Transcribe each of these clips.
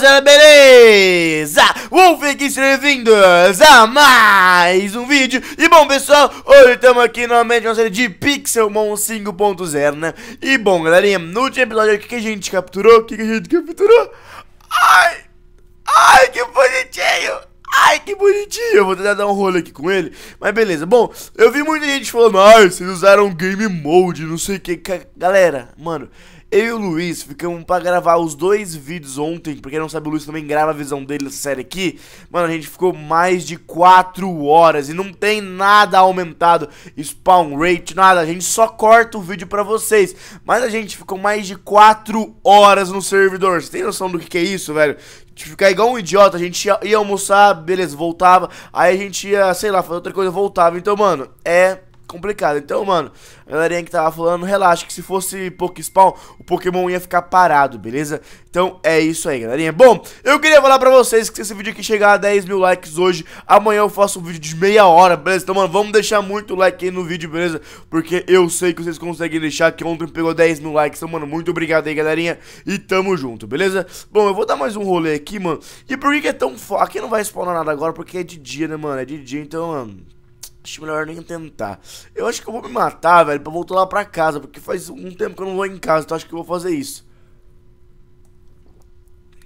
rapaziada, beleza? Wolf que bem-vindos a mais um vídeo E bom pessoal, hoje estamos aqui novamente na série de Pixelmon 5.0, né? E bom galerinha, no último episódio, o que, que a gente capturou? O que, que a gente capturou? Ai, ai que bonitinho! Ai, que bonitinho. Eu vou tentar dar um rolo aqui com ele. Mas beleza. Bom, eu vi muita gente falando, ai, vocês usaram Game Mode, não sei o que. Galera, mano, eu e o Luiz ficamos pra gravar os dois vídeos ontem, porque não sabe, o Luiz também grava a visão dele nessa série aqui. Mano, a gente ficou mais de 4 horas e não tem nada aumentado, spawn rate, nada. A gente só corta o vídeo pra vocês. Mas a gente ficou mais de 4 horas no servidor. Você tem noção do que, que é isso, velho? de ficar igual um idiota, a gente ia, ia, almoçar, beleza, voltava, aí a gente ia, sei lá, fazer outra coisa, voltava. Então, mano, é complicado. Então, mano, a galerinha que tava falando, relaxa, que se fosse Pokéspawn, o Pokémon ia ficar parado, beleza? Então, é isso aí, galerinha. Bom, eu queria falar pra vocês que se esse vídeo aqui chegar a 10 mil likes hoje, amanhã eu faço um vídeo de meia hora, beleza? Então, mano, vamos deixar muito like aí no vídeo, beleza? Porque eu sei que vocês conseguem deixar, que ontem pegou 10 mil likes. Então, mano, muito obrigado aí, galerinha. E tamo junto, beleza? Bom, eu vou dar mais um rolê aqui, mano. E por que, que é tão... Aqui não vai spawnar nada agora, porque é de dia, né, mano? É de dia, então, mano... Acho melhor nem tentar. Eu acho que eu vou me matar, velho, pra voltar lá pra casa. Porque faz um tempo que eu não vou em casa, então acho que eu vou fazer isso.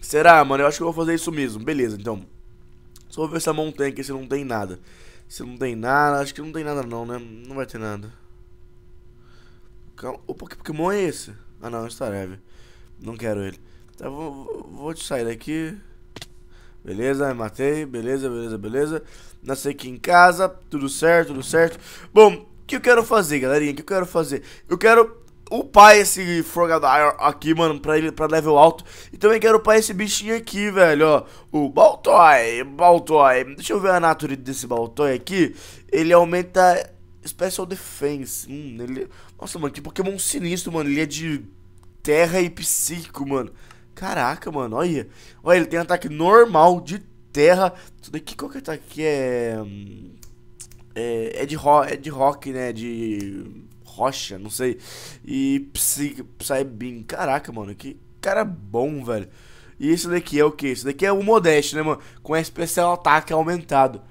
Será, mano? Eu acho que eu vou fazer isso mesmo. Beleza, então. Só vou ver se a mão tem aqui, se não tem nada. Se não tem nada, acho que não tem nada não, né? Não vai ter nada. Calma. Opa, que Pokémon é esse? Ah não, Stareve. Não quero ele. Tá, vou, vou te sair daqui. Beleza, matei. Beleza, beleza, beleza nasci aqui em casa, tudo certo, tudo certo. Bom, o que eu quero fazer, galerinha? O que eu quero fazer? Eu quero upar esse Frogadier aqui, mano, pra, ele, pra level alto. E também quero upar esse bichinho aqui, velho, ó. O Baltoy, Baltoy. Deixa eu ver a natureza desse Baltoy aqui. Ele aumenta Special Defense. Hum, ele... Nossa, mano, que Pokémon sinistro, mano. Ele é de terra e psíquico, mano. Caraca, mano, olha. Olha, ele tem ataque normal de terra. Tudo aqui, qual que tá aqui? É. É, é, de, ro é de rock, né? De rocha, não sei. E Psy, Psybeam. Caraca, mano, que cara bom, velho. E isso daqui é o que? Isso daqui é o Modeste, né, mano? Com especial é ataque aumentado.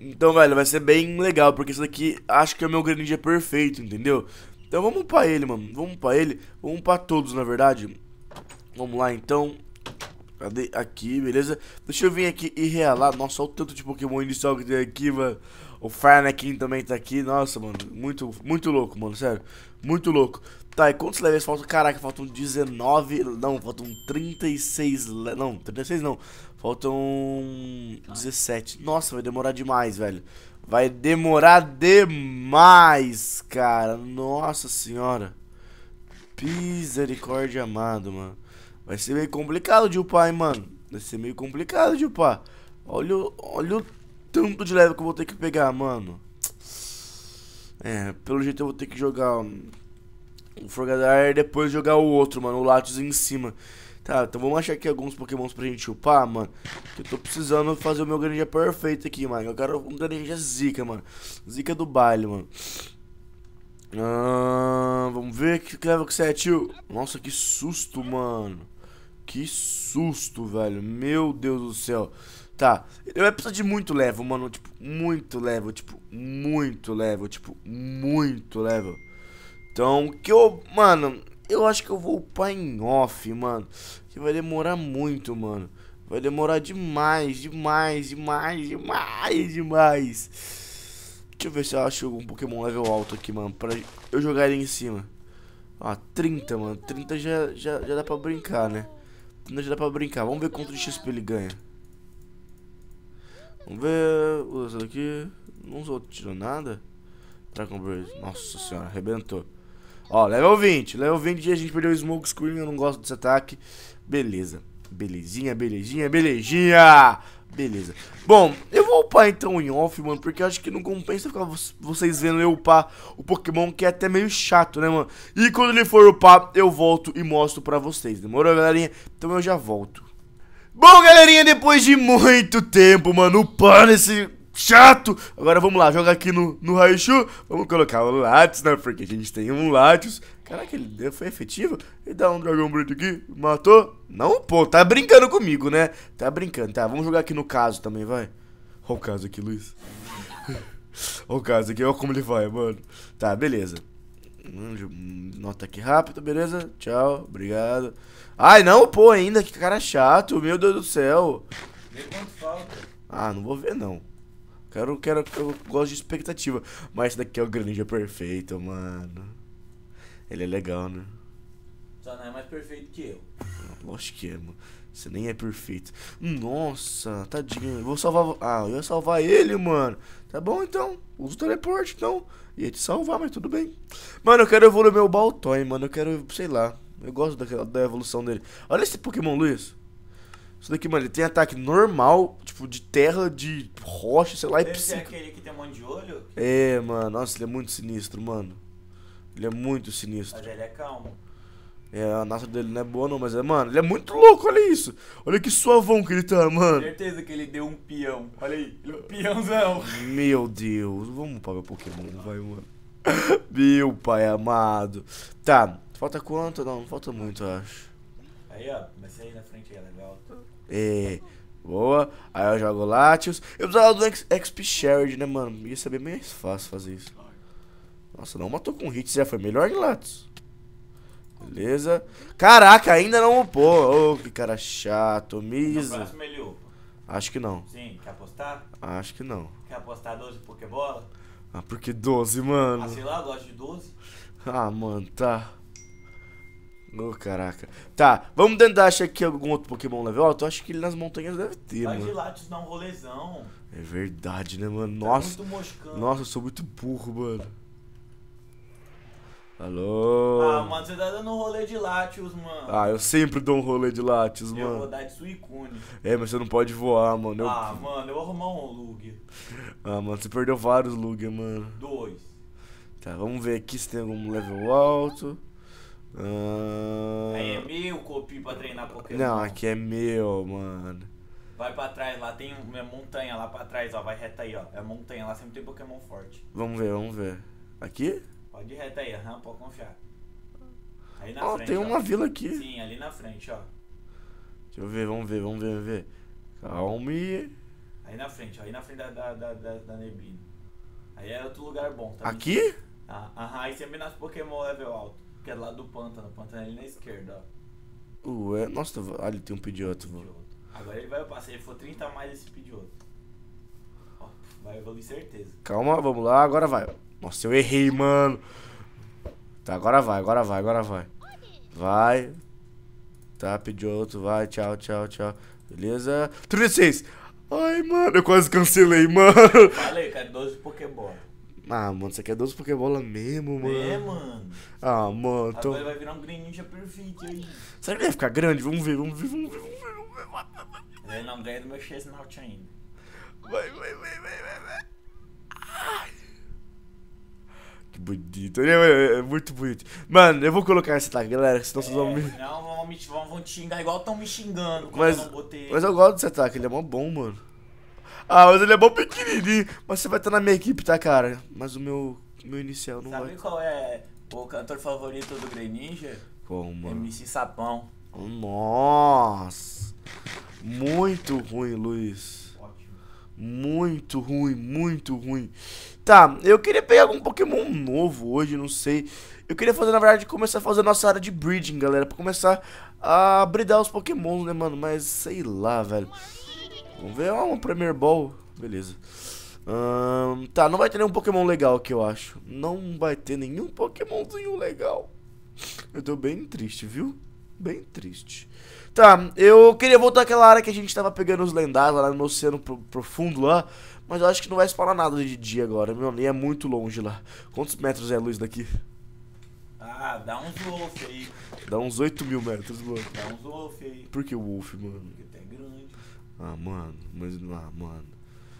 Então, velho, vai ser bem legal, porque isso daqui acho que é o meu Greninja é perfeito, entendeu? Então vamos pra ele, mano. Vamos pra ele. Vamos pra todos, na verdade. Vamos lá, então. Cadê? Aqui, beleza? Deixa eu vir aqui e realar. Nossa, olha o tanto de Pokémon inicial que tem aqui, mano. O Farnakin também tá aqui. Nossa, mano. Muito, muito louco, mano. Sério. Muito louco. Tá, e quantos levels faltam? Caraca, faltam 19. Não, faltam 36. Não, 36 não. Faltam 17. Nossa, vai demorar demais, velho. Vai demorar demais, cara. Nossa senhora. Misericórdia amado, mano. Vai ser meio complicado de upar, hein, mano. Vai ser meio complicado de upar. Olha, olha o tanto de level que eu vou ter que pegar, mano. É, pelo jeito eu vou ter que jogar o Forgadar e depois jogar o outro, mano. O Latios em cima. Tá, então vamos achar aqui alguns pokémons pra gente upar, mano. Que eu tô precisando fazer o meu granja perfeito aqui, mano. Eu quero um granja zica, mano. Zica do baile, mano. Ah, vamos ver que level que você é, tio. Nossa, que susto, mano. Que susto, velho. Meu Deus do céu. Tá, eu ia precisar de muito level, mano. Tipo, muito level, tipo, muito level, tipo, muito level. Então, que eu, mano, eu acho que eu vou upar em off, mano. Que vai demorar muito, mano. Vai demorar demais, demais, demais, demais, demais. Deixa eu ver se eu acho algum Pokémon level alto aqui, mano. Pra eu jogar ele em cima. Ó, 30, mano. 30 já, já, já dá pra brincar, né? Não dá pra brincar. Vamos ver quanto de XP ele ganha. Vamos ver. Usa aqui. Não usou, tirou nada. Dragon Bird. Nossa senhora, arrebentou. Ó, level 20. Level 20 a gente perdeu o Smoke Screen. Eu não gosto desse ataque. Beleza. Belezinha, belezinha, belezinha. Beleza. Bom, eu vou upar então em off, mano, porque eu acho que não compensa ficar vocês vendo eu upar o Pokémon, que é até meio chato, né, mano? E quando ele for upar, eu volto e mostro pra vocês, demorou, galerinha? Então eu já volto. Bom, galerinha, depois de muito tempo, mano, upando esse chato. Agora vamos lá, joga aqui no, no Raichu. Vamos colocar o Latios, né? Porque a gente tem um Latios. Caraca, ele deu, foi efetivo? Ele dá um dragão bruto aqui, matou? Não, pô, tá brincando comigo, né? Tá brincando, tá, vamos jogar aqui no caso também, vai. Olha o caso aqui, Luiz. Olha o caso aqui, olha como ele vai, mano. Tá, beleza. Hum, nota aqui rápido, beleza? Tchau, obrigado. Ai, não, pô, ainda, que cara chato, meu Deus do céu. Ah, não vou ver, não. Quero, quero, eu gosto de expectativa. Mas esse daqui é o Graninja é perfeito, mano. Ele é legal, né? Só não é mais perfeito que eu. Ah, lógico que é, mano. Você nem é perfeito. Nossa, tadinho. Eu vou salvar. Ah, eu ia salvar ele, mano. Tá bom então. Usa o teleporte então. Ia te salvar, mas tudo bem. Mano, eu quero evoluir meu Baltoy, mano. Eu quero, sei lá. Eu gosto daquela, da evolução dele. Olha esse Pokémon Luiz. Isso daqui, mano, ele tem ataque normal, tipo, de terra, de rocha, sei lá, e é psico. Esse é aquele que tem um monte de olho? É, mano, nossa, ele é muito sinistro, mano. Ele é muito sinistro. Mas ele é calmo. É, a nata dele não é boa não, mas é, mano, ele é muito louco, olha isso. Olha que suavão que ele tá, mano. Certeza que ele deu um peão. Olha aí, ele é um peãozão. Meu Deus, vamos pagar Pokémon, vai, mano. Meu pai amado. Tá, falta quanto? Não, não falta muito, eu acho. Aí, ó, comecei aí na frente, é legal. É, boa. Aí eu jogo Latios. Eu precisava do XP Shared, né, mano? Ia saber meio mais fácil fazer isso. Nossa, não matou com hits, já Foi melhor que Latos. Beleza. Caraca, ainda não upou. Ô, oh, que cara chato, Misa. Então, acho que não. Sim, quer apostar? Acho que não. Quer apostar 12 Pokébola? Ah, porque 12, mano? Ah, sei lá, eu gosto de 12. Ah, mano, tá. Ô, oh, caraca. Tá, vamos tentar achar aqui algum outro Pokémon level alto. Eu acho que ele nas montanhas deve ter, Vai mano. de Latios dá um rolezão. É verdade, né, mano? Tá nossa. Tá muito moscando. Nossa, eu sou muito burro, mano. Alô? Ah, mano, você tá dando um rolê de látios, mano. Ah, eu sempre dou um rolê de látios, mano. Eu vou dar de suicune. É, mas você não pode voar, mano. Eu... Ah, mano, eu vou arrumar um lug. Ah, mano, você perdeu vários lug, mano. Dois. Tá, vamos ver aqui se tem algum level alto. Ah... Aí é meu copinho pra treinar Pokémon. Não, aqui é meu, mano. Vai pra trás, lá tem uma montanha lá pra trás, ó. Vai reta aí, ó. É montanha, lá sempre tem Pokémon forte. Vamos ver, vamos ver. Aqui? Pode ir reto aí, aham, pode confiar. Aí na ó, frente. tem ó. uma vila aqui. Sim, ali na frente, ó. Deixa eu ver, vamos ver, vamos ver, vamos ver. Calma. Aí na frente, ó, aí na frente da, da, da, da, neblina. Aí é outro lugar bom, tá? Aqui? Ah, aham, aí sempre nas Pokémon level alto. Que é do lado do pântano, o pântano é ali na esquerda, ó. Ué, nossa, ali tem um Pidgeotto. Pidgeotto. Agora ele vai passar, ele for 30 a mais esse pedioto. Ó, vai evoluir certeza. Calma, vamos lá, agora vai. Nossa, eu errei, mano. Tá, agora vai, agora vai, agora vai. Vai. Tá, pediu outro, vai, tchau, tchau, tchau. Beleza. 36. Ai, mano, eu quase cancelei, mano. Falei, cara, 12 Pokébola. Ah, mano, você quer 12 Pokébola mesmo, mano? É, mano. Ah, mano. Tô... Agora vai virar um Greninja perfeito aí. Será que vai ficar grande? Vamos ver, vamos ver, vamos ver, vamos ver. Vamos ver. Vamos não ganha do meu Chesnaut ainda. Vai, vai, vai, vai, vai. vai. Ai. Que bonito. É, é, é, muito bonito. Mano, eu vou colocar esse ataque, galera, senão é, vocês vão é, me. Não, vão, me, vão, vão te xingar igual estão me xingando mas, eu não botei. Mas eu gosto desse ataque, ele é mó bom, mano. Ah, mas ele é bom pequenininho. Mas você vai estar na minha equipe, tá, cara? Mas o meu, meu inicial não Sabe vai. Sabe qual é o cantor favorito do Ninja? Como? MC Sapão. Nossa. Muito ruim, Luiz. Ótimo. Muito ruim, muito ruim. Tá, eu queria pegar algum Pokémon novo hoje, não sei. Eu queria fazer, na verdade, começar a fazer a nossa área de breeding, galera. Pra começar a bridar os Pokémons, né, mano? Mas sei lá, velho. Vamos ver. Ah, um Premier Ball. Beleza. tá, não vai ter nenhum Pokémon legal aqui, eu acho. Não vai ter nenhum Pokémonzinho legal. Eu tô bem triste, viu? Bem triste. Tá, eu queria voltar àquela área que a gente tava pegando os lendários lá no Oceano Profundo lá. Mas eu acho que não vai spawnar nada de dia agora, meu. E é muito longe lá. Quantos metros é a luz daqui? Ah, dá uns wolf aí. Dá uns 8 mil metros, mano. Dá uns wolf aí. Por que o wolf, mano? Porque tá grande. Ah, mano. Mas, não, ah, mano.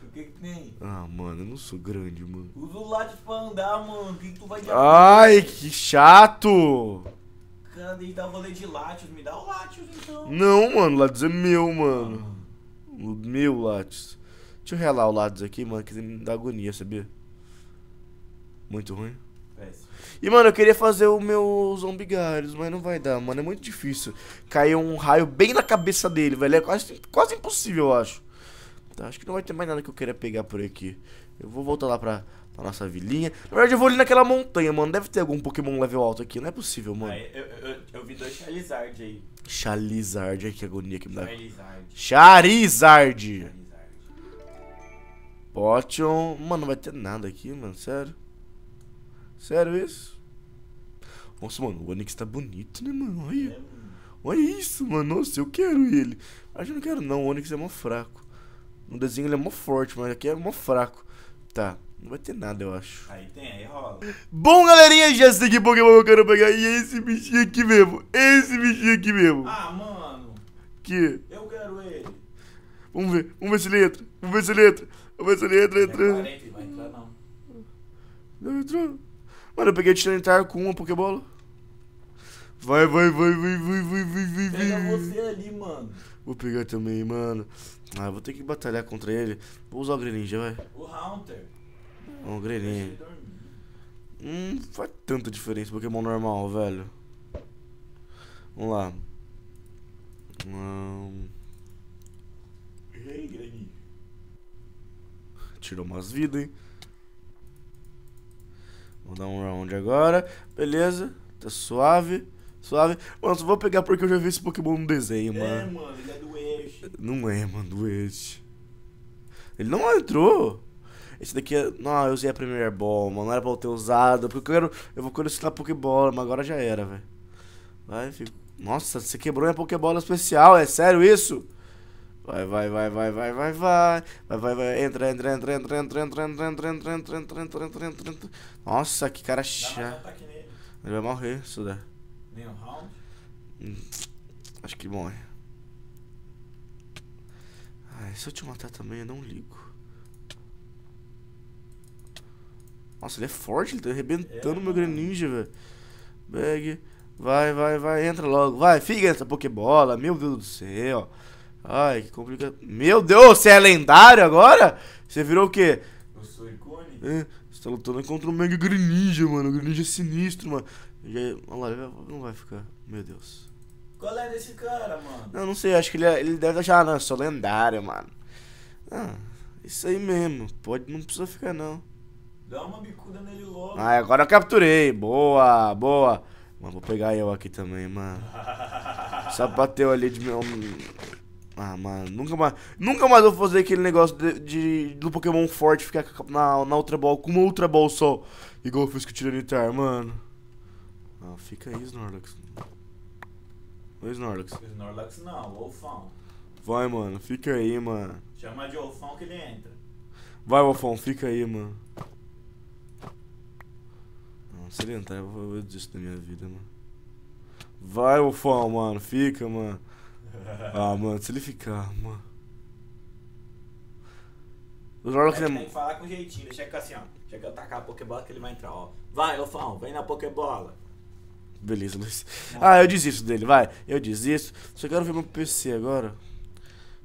O que que tem? Ah, mano, eu não sou grande, mano. Usa o lápis pra andar, mano. O que, que tu vai... Ai, que chato! Cara, daí dá rolê de látios. Me dá o látios, então. Não, mano. Látios é meu, mano. Ah. O meu látios. Deixa eu relar o lados aqui, mano, que me dá agonia, sabia? Muito ruim. É e, mano, eu queria fazer o meu zombigários, mas não vai dar, mano. É muito difícil. Caiu um raio bem na cabeça dele, velho. É quase, quase impossível, eu acho. Tá, acho que não vai ter mais nada que eu queira pegar por aqui. Eu vou voltar lá pra, pra nossa vilinha. Na verdade, eu vou ali naquela montanha, mano. Deve ter algum Pokémon level alto aqui. Não é possível, mano. Ah, eu, eu, eu, vi dois Charizard aí. Charizard, ai que agonia que me dá. Charizard. Charizard. Charizard. Potion. Mano, não vai ter nada aqui, mano. Sério. Sério isso? Nossa, mano, o Onix tá bonito, né, mano? Olha. Olha isso, mano. Nossa, eu quero ele. Mas eu não quero, não. O Onix é mó fraco. No desenho ele é mó forte, mas aqui é mó fraco. Tá. Não vai ter nada, eu acho. Aí tem, aí rola. Bom, galerinha, já sei que Pokémon eu quero pegar. E é esse bichinho aqui mesmo. Esse bichinho aqui mesmo. Ah, mano. Que? Eu quero ele. Vamos ver. Vamos ver se ele entra. Vamos ver se ele entra. Mas ele entra, entra. É vai entrar, não. Não entrou. Mano, eu peguei de entrar com uma Pokébola. Vai, vai, vai, vai, vai, vai, vai, vai. Pega você ali, mano. Vou pegar também, mano. Ah, vou ter que batalhar contra ele. Vou usar o Greninja, vai. O Haunter. Hum, o Greninja. Hum, faz tanta diferença Pokémon normal, velho. Vamos lá. Um... aí, Greninja tirou umas vidas, hein? Vou dar um round agora. Beleza. Tá suave. Suave. Mano, só vou pegar porque eu já vi esse Pokémon no desenho, é, mano. É, mano, ele é doente. Não é, mano, doente. Ele não entrou. Esse daqui é... Não, eu usei a Premier Ball, mano. Não era pra eu ter usado. Porque eu quero... Eu vou colecionar Pokébola, mas agora já era, velho. Vai, filho. Nossa, você quebrou minha Pokébola especial. É sério isso? Vai, vai, vai, vai, vai, vai, vai. Vai, vai, vai. Entra, entra, entra, entra, entra, entra, entra, entra, entra, entra, entra, entra, entra, entra, entra. Nossa, que cara chato. Ele vai morrer, se der. round? Acho que morre. Ai, se eu te matar também, eu não ligo. Nossa, ele é forte, ele tá arrebentando é, meu graninja, velho. Bag. Vai, vai, vai, entra logo. Vai, fica essa Pokébola, meu Deus do céu. Ai, que complicado. Meu Deus, você é lendário agora? Você virou o quê? Eu sou icônico. É, você tá lutando contra o Mega Greninja, mano. O Greninja é sinistro, mano. Já, olha lá, não vai ficar. Meu Deus. Qual é desse cara, mano? Não, não sei. Acho que ele, é, ele deve achar, ah, não, eu sou lendário, mano. Ah, isso aí mesmo. Pode, não precisa ficar, não. Dá uma bicuda nele logo. Ah, agora eu capturei. Boa, boa. Mano, vou pegar eu aqui também, mano. Só bateu ali de meu... Ah, mano, nunca mais, nunca mais eu vou fazer aquele negócio de, de do Pokémon forte ficar na, na Ultra Ball com uma Ultra Ball só. Igual eu fiz com o Tiranitar, mano. Não, ah, fica aí, Snorlax. Oi, Snorlax. Snorlax não, Wolfão. Vai, mano, fica aí, mano. Chama de Wolfão que ele entra. Vai, Wolfão, fica aí, mano. Não, se ele entrar, eu vou desistir da minha vida, mano. Vai, Wolfão, mano, fica, mano. ah, mano, se ele ficar, mano. O Zorlock é. Tem que falar com jeitinho, deixa que assim, ó. Chega a atacar a Pokébola que ele vai entrar, ó. Vai, ô Fão, vem na Pokébola. Beleza, Luiz. Ah, eu desisto dele, vai. Eu desisto. Só quero ver meu PC agora.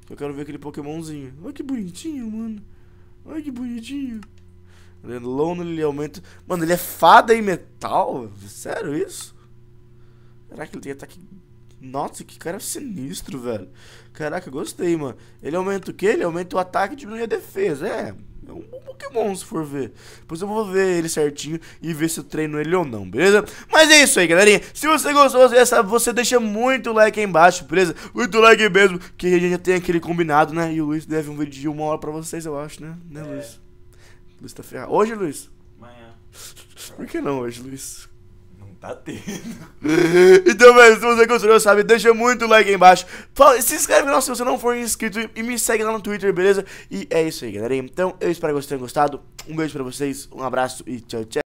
Eu quero ver aquele Pokémonzinho. Olha que bonitinho, mano. Olha que bonitinho. É Lono, ele aumenta. Mano, ele é fada em metal? Sério isso? Será que ele tem ataque nossa, que cara sinistro, velho. Caraca, gostei, mano. Ele aumenta o quê? Ele aumenta o ataque e diminui a defesa. É, é um bom Pokémon, se for ver. Depois eu vou ver ele certinho e ver se eu treino ele ou não, beleza? Mas é isso aí, galerinha. Se você gostou dessa, você deixa muito like aí embaixo, beleza? Muito like mesmo, que a gente já tem aquele combinado, né? E o Luiz deve um vídeo de uma hora pra vocês, eu acho, né? Né, é. Luiz? Luiz tá ferrado. Hoje, Luiz? Amanhã. Por que não hoje, Luiz? Tá tendo. Então, velho, se você gostou, sabe, deixa muito like aí embaixo. Fala, se inscreve no canal se você não for inscrito e me segue lá no Twitter, beleza? E é isso aí, galera. Então, eu espero que vocês tenham gostado. Um beijo pra vocês, um abraço e tchau, tchau.